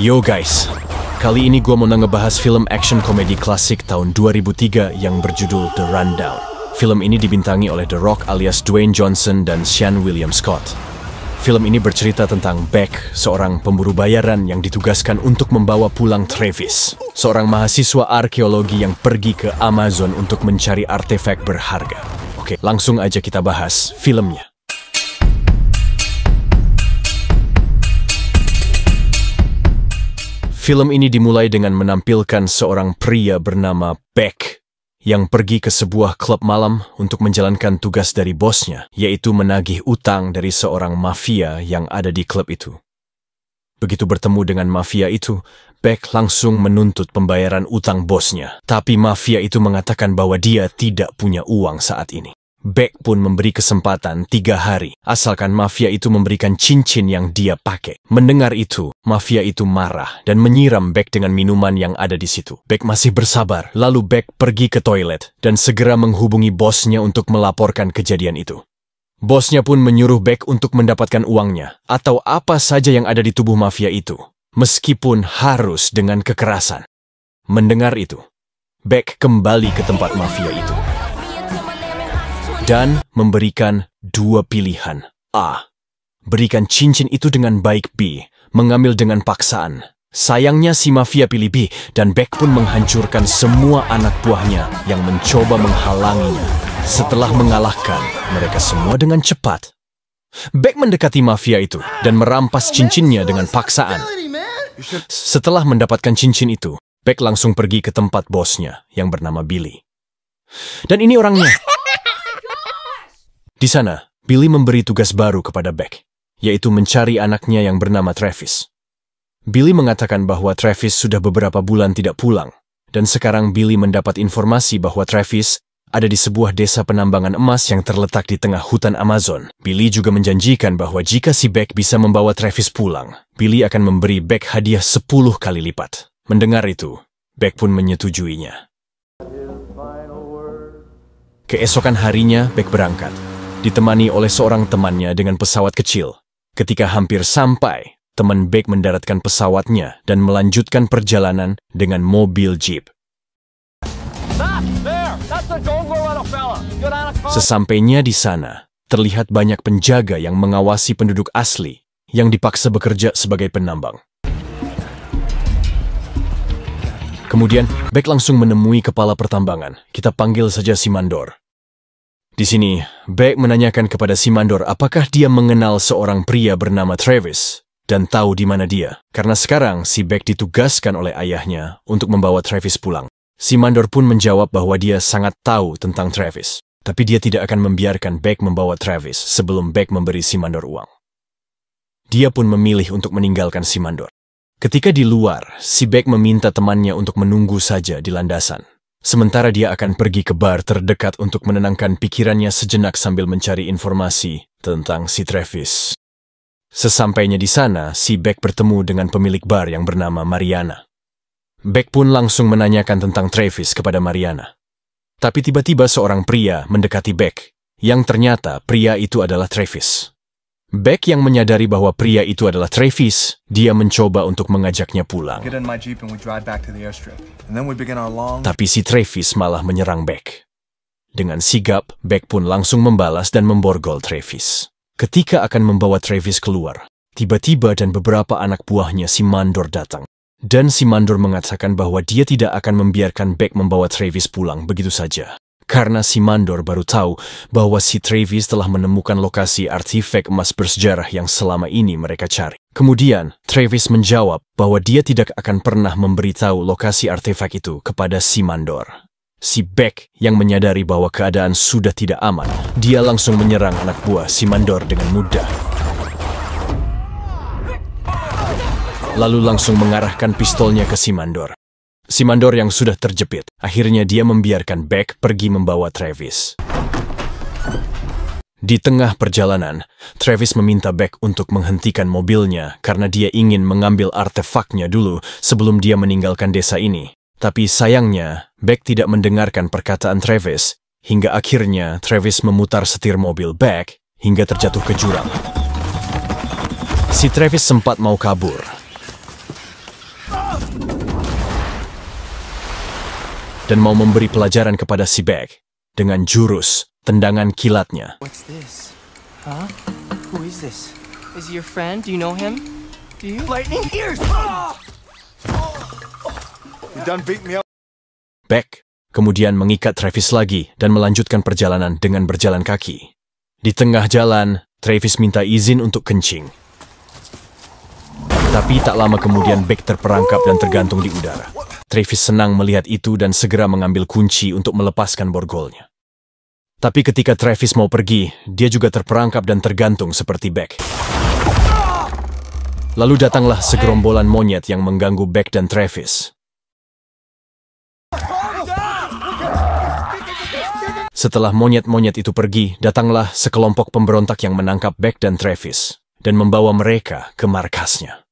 Yo guys, kali ini gue mau ngebahas film action komedi klasik tahun 2003 yang berjudul The Rundown. Film ini dibintangi oleh The Rock alias Dwayne Johnson dan Sean William Scott. Film ini bercerita tentang Beck, seorang pemburu bayaran yang ditugaskan untuk membawa pulang Travis, seorang mahasiswa arkeologi yang pergi ke Amazon untuk mencari artefak berharga. Oke, langsung aja kita bahas filmnya. Film ini dimulai dengan menampilkan seorang pria bernama Beck yang pergi ke sebuah klub malam untuk menjalankan tugas dari bosnya, yaitu menagih utang dari seorang mafia yang ada di klub itu. Begitu bertemu dengan mafia itu, Beck langsung menuntut pembayaran utang bosnya. Tapi mafia itu mengatakan bahwa dia tidak punya uang saat ini. Beck pun memberi kesempatan tiga hari, asalkan mafia itu memberikan cincin yang dia pakai. Mendengar itu, mafia itu marah dan menyiram Beck dengan minuman yang ada di situ. Beck masih bersabar, lalu Beck pergi ke toilet dan segera menghubungi bosnya untuk melaporkan kejadian itu. Bosnya pun menyuruh Beck untuk mendapatkan uangnya, atau apa saja yang ada di tubuh mafia itu, meskipun harus dengan kekerasan. Mendengar itu, Beck kembali ke tempat mafia itu dan memberikan dua pilihan. A. Berikan cincin itu dengan baik B. Mengambil dengan paksaan. Sayangnya si mafia pilih B dan Beck pun menghancurkan semua anak buahnya yang mencoba menghalanginya. Setelah mengalahkan, mereka semua dengan cepat. Beck mendekati mafia itu dan merampas cincinnya dengan paksaan. Setelah mendapatkan cincin itu, Beck langsung pergi ke tempat bosnya yang bernama Billy. Dan ini orangnya. Di sana, Billy memberi tugas baru kepada Beck, yaitu mencari anaknya yang bernama Travis. Billy mengatakan bahwa Travis sudah beberapa bulan tidak pulang, dan sekarang Billy mendapat informasi bahwa Travis ada di sebuah desa penambangan emas yang terletak di tengah hutan Amazon. Billy juga menjanjikan bahwa jika si Beck bisa membawa Travis pulang, Billy akan memberi Beck hadiah 10 kali lipat. Mendengar itu, Beck pun menyetujuinya. Keesokan harinya, Beck berangkat ditemani oleh seorang temannya dengan pesawat kecil. Ketika hampir sampai, teman Beck mendaratkan pesawatnya dan melanjutkan perjalanan dengan mobil jeep. Sesampainya di sana, terlihat banyak penjaga yang mengawasi penduduk asli yang dipaksa bekerja sebagai penambang. Kemudian, Beck langsung menemui kepala pertambangan. Kita panggil saja si Mandor. Di sini, Beck menanyakan kepada Simandor apakah dia mengenal seorang pria bernama Travis dan tahu di mana dia. Karena sekarang si Beck ditugaskan oleh ayahnya untuk membawa Travis pulang. Simandor pun menjawab bahwa dia sangat tahu tentang Travis. Tapi dia tidak akan membiarkan Beck membawa Travis sebelum Beck memberi Simandor uang. Dia pun memilih untuk meninggalkan Simandor. Ketika di luar, si Beck meminta temannya untuk menunggu saja di landasan. Sementara dia akan pergi ke bar terdekat untuk menenangkan pikirannya sejenak sambil mencari informasi tentang si Travis. Sesampainya di sana, si Beck bertemu dengan pemilik bar yang bernama Mariana. Beck pun langsung menanyakan tentang Travis kepada Mariana. Tapi tiba-tiba seorang pria mendekati Beck, yang ternyata pria itu adalah Travis. Beck yang menyadari bahwa pria itu adalah Travis, dia mencoba untuk mengajaknya pulang. Tapi si Travis malah menyerang Beck. Dengan sigap, Beck pun langsung membalas dan memborgol Travis. Ketika akan membawa Travis keluar, tiba-tiba dan beberapa anak buahnya si Mandor datang. Dan si Mandor mengatakan bahwa dia tidak akan membiarkan Beck membawa Travis pulang begitu saja karena si Mandor baru tahu bahwa si Travis telah menemukan lokasi artefak emas bersejarah yang selama ini mereka cari. Kemudian, Travis menjawab bahwa dia tidak akan pernah memberitahu lokasi artefak itu kepada si Mandor. Si Beck yang menyadari bahwa keadaan sudah tidak aman, dia langsung menyerang anak buah si Mandor dengan mudah. Lalu langsung mengarahkan pistolnya ke si Mandor. Simandor yang sudah terjepit, akhirnya dia membiarkan Beck pergi membawa Travis. Di tengah perjalanan, Travis meminta Beck untuk menghentikan mobilnya karena dia ingin mengambil artefaknya dulu sebelum dia meninggalkan desa ini. Tapi sayangnya, Beck tidak mendengarkan perkataan Travis, hingga akhirnya Travis memutar setir mobil Beck hingga terjatuh ke jurang. Si Travis sempat mau kabur dan mau memberi pelajaran kepada si Beck dengan jurus tendangan kilatnya. Ah! Beck kemudian mengikat Travis lagi dan melanjutkan perjalanan dengan berjalan kaki. Di tengah jalan, Travis minta izin untuk kencing. Tapi tak lama kemudian Beck terperangkap dan tergantung di udara. Travis senang melihat itu dan segera mengambil kunci untuk melepaskan borgolnya. Tapi ketika Travis mau pergi, dia juga terperangkap dan tergantung seperti Beck. Lalu datanglah segerombolan monyet yang mengganggu Beck dan Travis. Setelah monyet-monyet itu pergi, datanglah sekelompok pemberontak yang menangkap Beck dan Travis dan membawa mereka ke markasnya.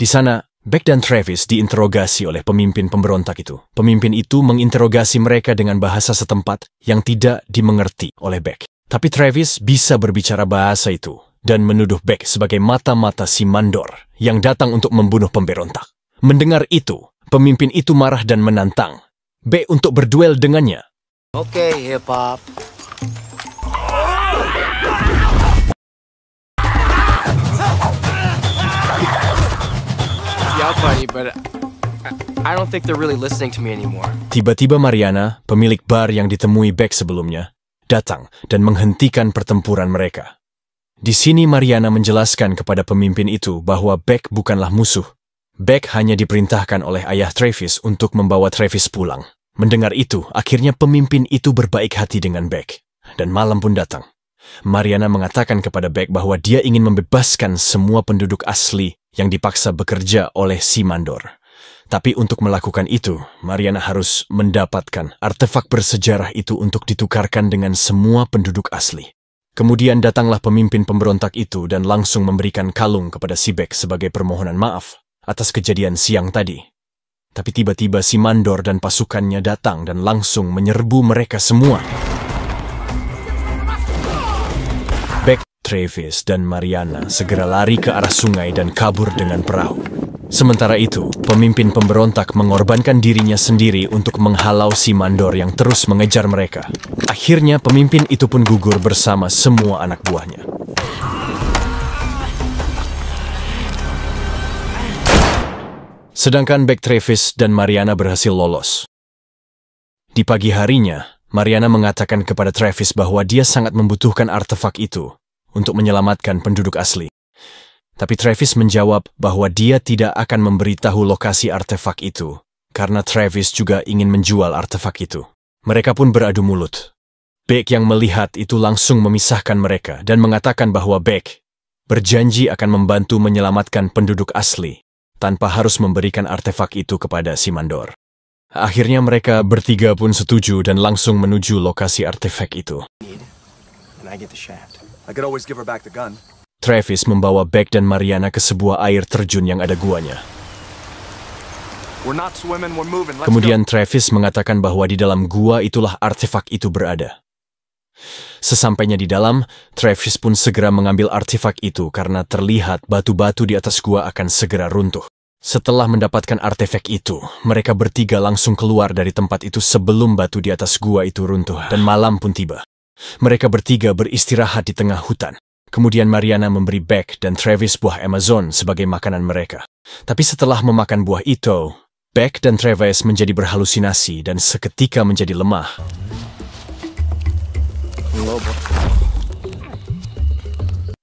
Di sana, Beck dan Travis diinterogasi oleh pemimpin pemberontak itu. Pemimpin itu menginterogasi mereka dengan bahasa setempat yang tidak dimengerti oleh Beck. Tapi Travis bisa berbicara bahasa itu dan menuduh Beck sebagai mata-mata si mandor yang datang untuk membunuh pemberontak. Mendengar itu, pemimpin itu marah dan menantang Beck untuk berduel dengannya. Oke, okay, hip hop. Tiba-tiba Mariana, pemilik bar yang ditemui Beck sebelumnya, datang dan menghentikan pertempuran mereka. Di sini Mariana menjelaskan kepada pemimpin itu bahwa Beck bukanlah musuh. Beck hanya diperintahkan oleh ayah Travis untuk membawa Travis pulang. Mendengar itu, akhirnya pemimpin itu berbaik hati dengan Beck. Dan malam pun datang. Mariana mengatakan kepada Beck bahwa dia ingin membebaskan semua penduduk asli yang dipaksa bekerja oleh si mandor. Tapi untuk melakukan itu, Mariana harus mendapatkan artefak bersejarah itu untuk ditukarkan dengan semua penduduk asli. Kemudian datanglah pemimpin pemberontak itu dan langsung memberikan kalung kepada Si Beck sebagai permohonan maaf atas kejadian siang tadi. Tapi tiba-tiba si Mandor dan pasukannya datang dan langsung menyerbu mereka semua. Travis dan Mariana segera lari ke arah sungai dan kabur dengan perahu. Sementara itu, pemimpin pemberontak mengorbankan dirinya sendiri untuk menghalau si mandor yang terus mengejar mereka. Akhirnya, pemimpin itu pun gugur bersama semua anak buahnya. Sedangkan Beck Travis dan Mariana berhasil lolos. Di pagi harinya, Mariana mengatakan kepada Travis bahwa dia sangat membutuhkan artefak itu untuk menyelamatkan penduduk asli. Tapi Travis menjawab bahwa dia tidak akan memberitahu lokasi artefak itu, karena Travis juga ingin menjual artefak itu. Mereka pun beradu mulut. Beck yang melihat itu langsung memisahkan mereka dan mengatakan bahwa Beck berjanji akan membantu menyelamatkan penduduk asli tanpa harus memberikan artefak itu kepada Simandor. Akhirnya mereka bertiga pun setuju dan langsung menuju lokasi artefak itu. And I could always give her back the gun. Travis membawa Beck dan Mariana ke sebuah air terjun yang ada guanya. Kemudian Travis mengatakan bahwa di dalam gua itulah artefak itu berada. Sesampainya di dalam, Travis pun segera mengambil artefak itu karena terlihat batu-batu di atas gua akan segera runtuh. Setelah mendapatkan artefak itu, mereka bertiga langsung keluar dari tempat itu sebelum batu di atas gua itu runtuh dan malam pun tiba. Mereka bertiga beristirahat di tengah hutan. Kemudian Mariana memberi Beck dan Travis buah Amazon sebagai makanan mereka. Tapi setelah memakan buah itu, Beck dan Travis menjadi berhalusinasi dan seketika menjadi lemah.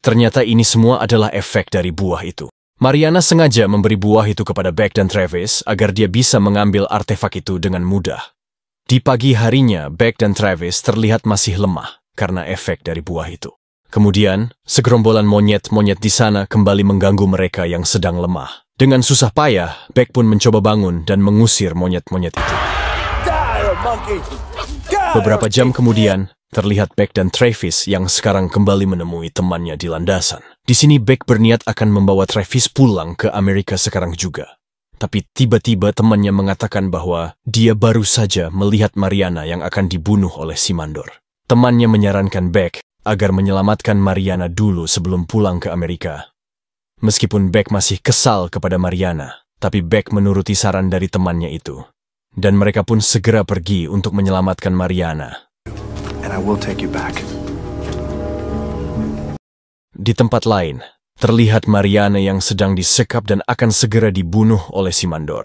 Ternyata ini semua adalah efek dari buah itu. Mariana sengaja memberi buah itu kepada Beck dan Travis agar dia bisa mengambil artefak itu dengan mudah. Di pagi harinya, Beck dan Travis terlihat masih lemah karena efek dari buah itu. Kemudian, segerombolan monyet-monyet di sana kembali mengganggu mereka yang sedang lemah. Dengan susah payah, Beck pun mencoba bangun dan mengusir monyet-monyet itu. Beberapa jam kemudian, terlihat Beck dan Travis yang sekarang kembali menemui temannya di landasan. Di sini Beck berniat akan membawa Travis pulang ke Amerika sekarang juga tapi tiba-tiba temannya mengatakan bahwa dia baru saja melihat Mariana yang akan dibunuh oleh Simandor. Temannya menyarankan Beck agar menyelamatkan Mariana dulu sebelum pulang ke Amerika. Meskipun Beck masih kesal kepada Mariana, tapi Beck menuruti saran dari temannya itu. Dan mereka pun segera pergi untuk menyelamatkan Mariana. Di tempat lain, terlihat Mariana yang sedang disekap dan akan segera dibunuh oleh Simandor.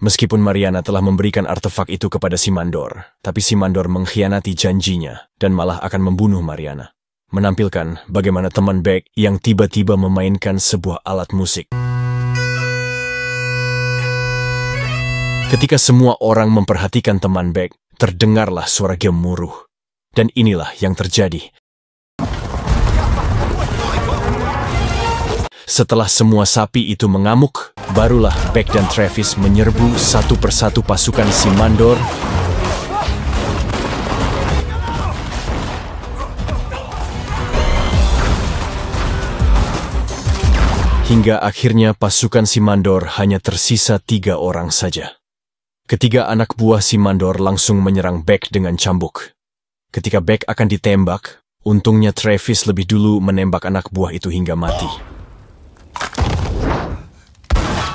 Meskipun Mariana telah memberikan artefak itu kepada Simandor, tapi Simandor mengkhianati janjinya dan malah akan membunuh Mariana. Menampilkan bagaimana teman Beck yang tiba-tiba memainkan sebuah alat musik. Ketika semua orang memperhatikan teman Beck, terdengarlah suara gemuruh. Dan inilah yang terjadi Setelah semua sapi itu mengamuk, barulah Beck dan Travis menyerbu satu persatu pasukan si Mandor. Hingga akhirnya pasukan si Mandor hanya tersisa tiga orang saja. Ketiga anak buah si Mandor langsung menyerang Beck dengan cambuk. Ketika Beck akan ditembak, untungnya Travis lebih dulu menembak anak buah itu hingga mati.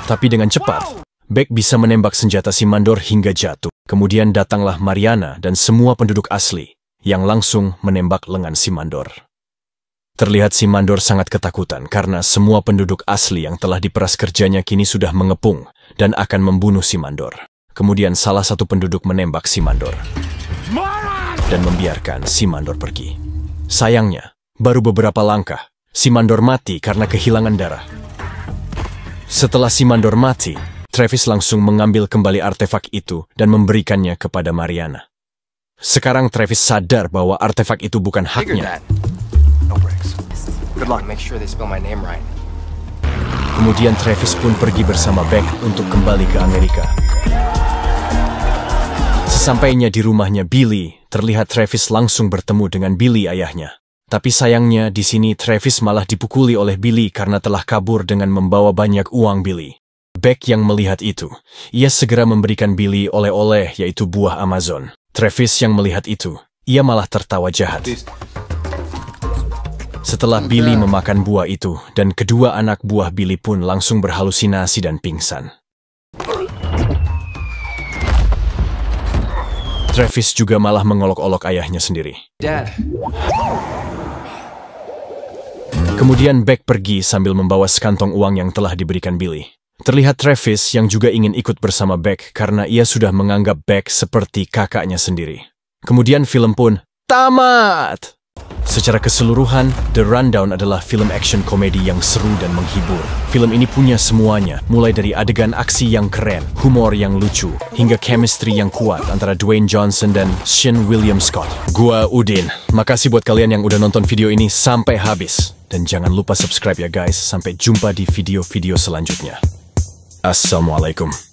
Tapi dengan cepat, Beck bisa menembak senjata si mandor hingga jatuh. Kemudian datanglah Mariana dan semua penduduk asli yang langsung menembak lengan si mandor. Terlihat si mandor sangat ketakutan karena semua penduduk asli yang telah diperas kerjanya kini sudah mengepung dan akan membunuh si mandor. Kemudian salah satu penduduk menembak si mandor dan membiarkan si mandor pergi. Sayangnya, baru beberapa langkah, si mandor mati karena kehilangan darah. Setelah Simandor mati, Travis langsung mengambil kembali artefak itu dan memberikannya kepada Mariana. Sekarang Travis sadar bahwa artefak itu bukan haknya. Kemudian Travis pun pergi bersama Beck untuk kembali ke Amerika. Sesampainya di rumahnya Billy, terlihat Travis langsung bertemu dengan Billy ayahnya. Tapi sayangnya di sini Travis malah dipukuli oleh Billy karena telah kabur dengan membawa banyak uang Billy. Beck yang melihat itu, ia segera memberikan Billy oleh-oleh yaitu buah Amazon. Travis yang melihat itu, ia malah tertawa jahat. Setelah Billy memakan buah itu, dan kedua anak buah Billy pun langsung berhalusinasi dan pingsan. Travis juga malah mengolok-olok ayahnya sendiri. Dad. Kemudian Beck pergi sambil membawa sekantong uang yang telah diberikan Billy. Terlihat Travis yang juga ingin ikut bersama Beck karena ia sudah menganggap Beck seperti kakaknya sendiri. Kemudian film pun tamat! Secara keseluruhan, The Rundown adalah film action komedi yang seru dan menghibur. Film ini punya semuanya, mulai dari adegan aksi yang keren, humor yang lucu, hingga chemistry yang kuat antara Dwayne Johnson dan Sean William Scott. Gua Udin, makasih buat kalian yang udah nonton video ini sampai habis. Dan jangan lupa subscribe ya guys. Sampai jumpa di video-video selanjutnya. Assalamualaikum.